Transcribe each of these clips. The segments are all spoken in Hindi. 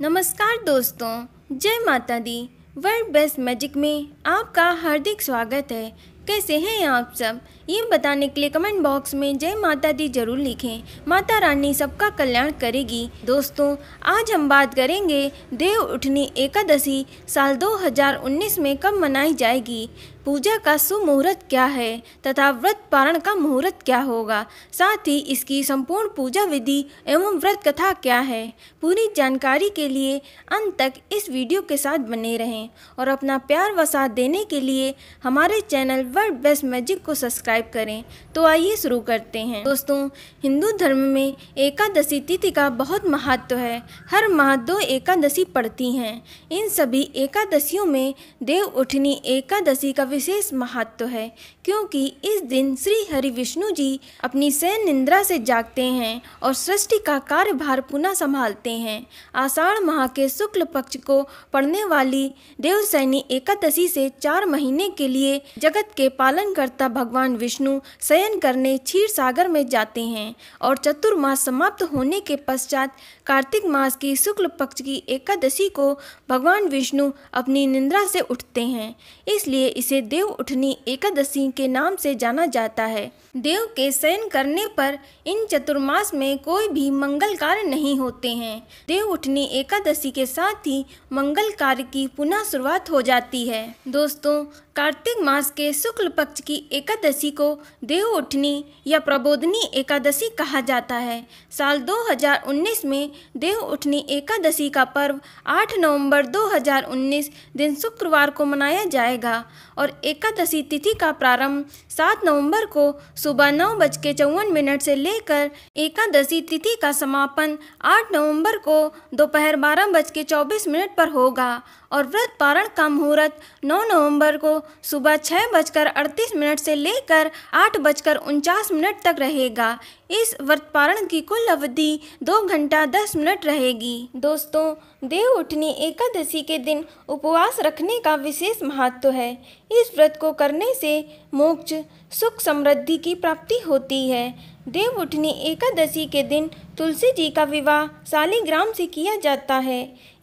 नमस्कार दोस्तों जय माता दी वर्ल्ड बेस्ट मैजिक में आपका हार्दिक स्वागत है कैसे हैं आप सब ये बताने के लिए कमेंट बॉक्स में जय माता दी जरूर लिखें माता रानी सबका कल्याण करेगी दोस्तों आज हम बात करेंगे देव उठनी एकादशी साल 2019 में कब मनाई जाएगी पूजा का सुमुहूर्त क्या है तथा व्रत पारण का मुहूर्त क्या होगा साथ ही इसकी संपूर्ण पूजा विधि एवं व्रत कथा क्या है पूरी जानकारी के लिए अंत तक इस वीडियो के साथ बने रहें और अपना प्यार व साथ देने के लिए हमारे चैनल वर्ल्ड बेस्ट मैजिक को सब्सक्राइब करें तो आइए शुरू करते हैं दोस्तों हिंदू धर्म में एकादशी तिथि का बहुत महत्व है हर माह दो एकादशी पड़ती हैं इन सभी एकादशियों में देव उठनी एकादशी का विशेष महत्व है क्योंकि इस दिन श्री हरि विष्णु जी अपनी सैन निंद्रा से जागते हैं और सृष्टि का कार्यभार पुनः संभालते हैं आषाढ़ माह के शुक्ल पक्ष को पड़ने वाली देवसैनी एकादशी से चार महीने के लिए जगत के पालनकर्ता भगवान विष्णु शयन करने क्षीर सागर में जाते हैं और चतुर्मास समाप्त होने के पश्चात कार्तिक मास की शुक्ल पक्ष की एकादशी को भगवान विष्णु अपनी निंद्रा से उठते हैं इसलिए इसे देव उठनी एकादशी के नाम से जाना जाता है देव के शयन करने पर इन चतुर्मास में कोई भी मंगल कार्य नहीं होते हैं देव उठनी एकादशी के साथ ही मंगल कार्य की पुनः शुरुआत हो जाती है दोस्तों कार्तिक मास के शुक्ल पक्ष की एकादशी को देव उठनी या प्रबोधनी एकादशी कहा जाता है साल 2019 में देव उठनी एकादशी का पर्व 8 नवंबर 2019 दिन शुक्रवार को मनाया जाएगा और एकादशी तिथि का प्रारंभ 7 नवंबर को सुबह नौ बज के चौवन मिनट से लेकर एकादशी तिथि का समापन 8 नवंबर को दोपहर बारह बज के चौबीस मिनट पर होगा और व्रत पारण का मुहूर्त 9 नवंबर को सुबह छः बजकर अड़तीस मिनट से लेकर आठ बजकर उनचास मिनट तक रहेगा इस व्रत पारण की कुल अवधि दो घंटा दस मिनट रहेगी दोस्तों देव उठनी एकादशी के दिन उपवास रखने का विशेष महत्व है इस व्रत को करने से मोक्ष सुख समृद्धि की प्राप्ति होती है देवउठनी एकादशी के दिन तुलसी जी का विवाह सालीग्राम से किया जाता है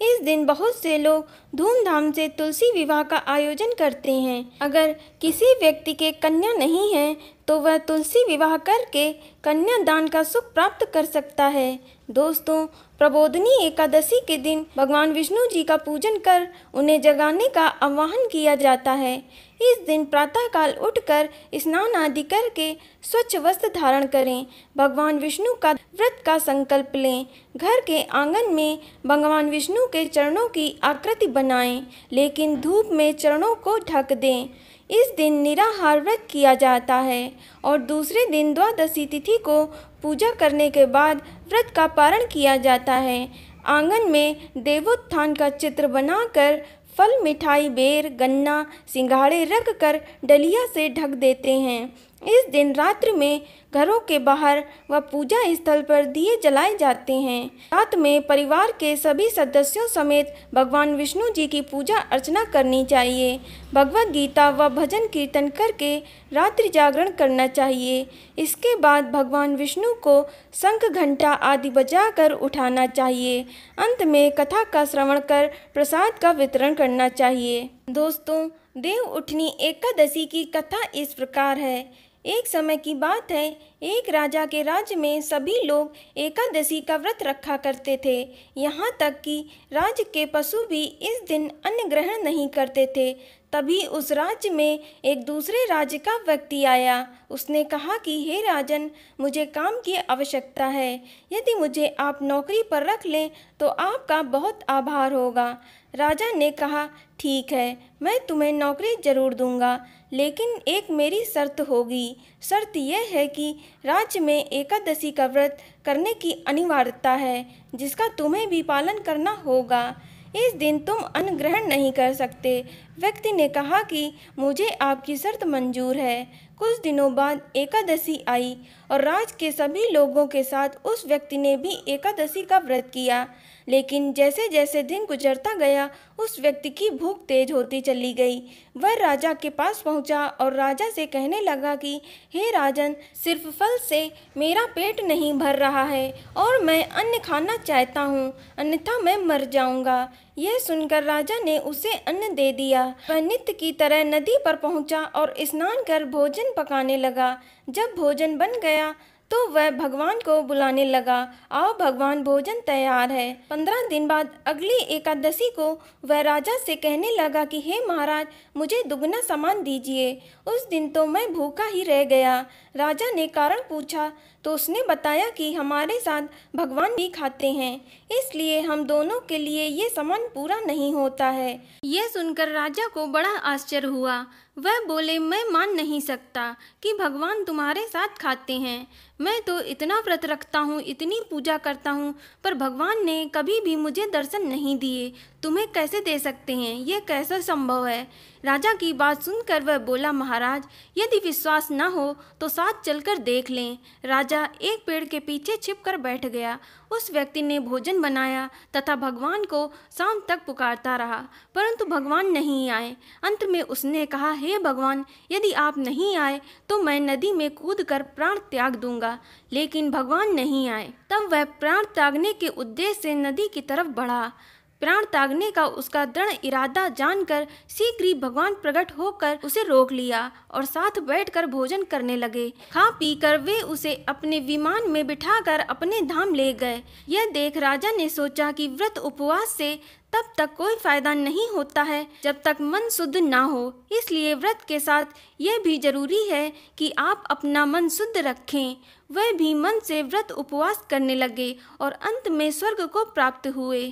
इस दिन बहुत से लोग धूमधाम से तुलसी विवाह का आयोजन करते हैं अगर किसी व्यक्ति के कन्या नहीं है तो वह तुलसी विवाह करके कन्यादान का सुख प्राप्त कर सकता है दोस्तों प्रबोधनी एकादशी के दिन भगवान विष्णु जी का पूजन कर उन्हें जगाने का आह्वान किया जाता है इस दिन प्रातःकाल उठकर स्नान आदि करके स्वच्छ वस्त्र धारण करें भगवान विष्णु का व्रत का संकल्प लें घर के आंगन में भगवान विष्णु के चरणों की आकृति बनाएं लेकिन धूप में चरणों को ढक दें इस दिन निराहार व्रत किया जाता है और दूसरे दिन द्वादशी तिथि को पूजा करने के बाद व्रत का पारण किया जाता है आंगन में देवोत्थान का चित्र बनाकर फल मिठाई बेर गन्ना सिंघाड़े रख कर डलिया से ढक देते हैं इस दिन रात्र में घरों के बाहर व पूजा स्थल पर दिए जलाए जाते हैं रात में परिवार के सभी सदस्यों समेत भगवान विष्णु जी की पूजा अर्चना करनी चाहिए भगवत गीता व भजन कीर्तन करके रात्रि जागरण करना चाहिए इसके बाद भगवान विष्णु को शंख घंटा आदि बजाकर उठाना चाहिए अंत में कथा का श्रवण कर प्रसाद का वितरण करना चाहिए दोस्तों देव उठनी एकादशी की कथा इस प्रकार है एक समय की बात है एक राजा के राज्य में सभी लोग एकादशी का व्रत रखा करते थे यहाँ तक कि राज्य के पशु भी इस दिन अन्न ग्रहण नहीं करते थे तभी उस राज्य में एक दूसरे राज्य का व्यक्ति आया उसने कहा कि हे राजन मुझे काम की आवश्यकता है यदि मुझे आप नौकरी पर रख लें तो आपका बहुत आभार होगा राजा ने कहा ठीक है मैं तुम्हें नौकरी जरूर दूंगा लेकिन एक मेरी शर्त होगी शर्त यह है कि राज्य में एकादशी का व्रत करने की अनिवार्यता है जिसका तुम्हें भी पालन करना होगा इस दिन तुम अन्न ग्रहण नहीं कर सकते व्यक्ति ने कहा कि मुझे आपकी शर्त मंजूर है कुछ दिनों बाद एकादशी आई और राज के सभी लोगों के साथ उस व्यक्ति ने भी एकादशी का व्रत किया लेकिन जैसे जैसे दिन गुजरता गया उस व्यक्ति की भूख तेज होती चली गई वह राजा के पास पहुंचा और राजा से कहने लगा कि हे राजन सिर्फ फल से मेरा पेट नहीं भर रहा है और मैं अन्न खाना चाहता हूँ अन्यथा मैं मर जाऊँगा यह सुनकर राजा ने उसे अन्न दे दिया वह नित्य की तरह नदी पर पहुंचा और स्नान कर भोजन पकाने लगा जब भोजन बन गया तो वह भगवान को बुलाने लगा आओ भगवान भोजन तैयार है पंद्रह दिन बाद अगली एकादशी को वह राजा से कहने लगा कि हे महाराज मुझे दुगना सामान दीजिए उस दिन तो मैं भूखा ही रह गया राजा ने कारण पूछा तो उसने बताया कि हमारे साथ भगवान भी खाते हैं इसलिए हम दोनों के लिए ये समान पूरा नहीं होता है ये सुनकर राजा को बड़ा आश्चर्य हुआ वह बोले मैं मान नहीं सकता कि भगवान तुम्हारे साथ खाते हैं मैं तो इतना व्रत रखता हूँ इतनी पूजा करता हूँ पर भगवान ने कभी भी मुझे दर्शन नहीं दिए तुम्हें कैसे दे सकते हैं यह कैसा संभव है राजा की बात सुनकर वह बोला महाराज यदि विश्वास न हो तो साथ चलकर देख लें राजा एक पेड़ के पीछे छिपकर बैठ गया उस व्यक्ति ने भोजन बनाया तथा भगवान को शाम तक पुकारता रहा परंतु भगवान नहीं आए अंत में उसने कहा हे भगवान यदि आप नहीं आए तो मैं नदी में कूद कर प्राण त्याग दूंगा लेकिन भगवान नहीं आए तब वह प्राण त्यागने के उद्देश्य से नदी की तरफ बढ़ा प्राण त्यागने का उसका दृढ़ इरादा जानकर शीघ्र ही भगवान प्रकट होकर उसे रोक लिया और साथ बैठकर भोजन करने लगे खा पी कर वे उसे अपने विमान में बिठाकर अपने धाम ले गए यह देख राजा ने सोचा कि व्रत उपवास से तब तक कोई फायदा नहीं होता है जब तक मन शुद्ध ना हो इसलिए व्रत के साथ यह भी जरूरी है कि आप अपना मन शुद्ध रखें वह भी मन से व्रत उपवास करने लगे और अंत में स्वर्ग को प्राप्त हुए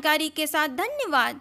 जानकारी के साथ धन्यवाद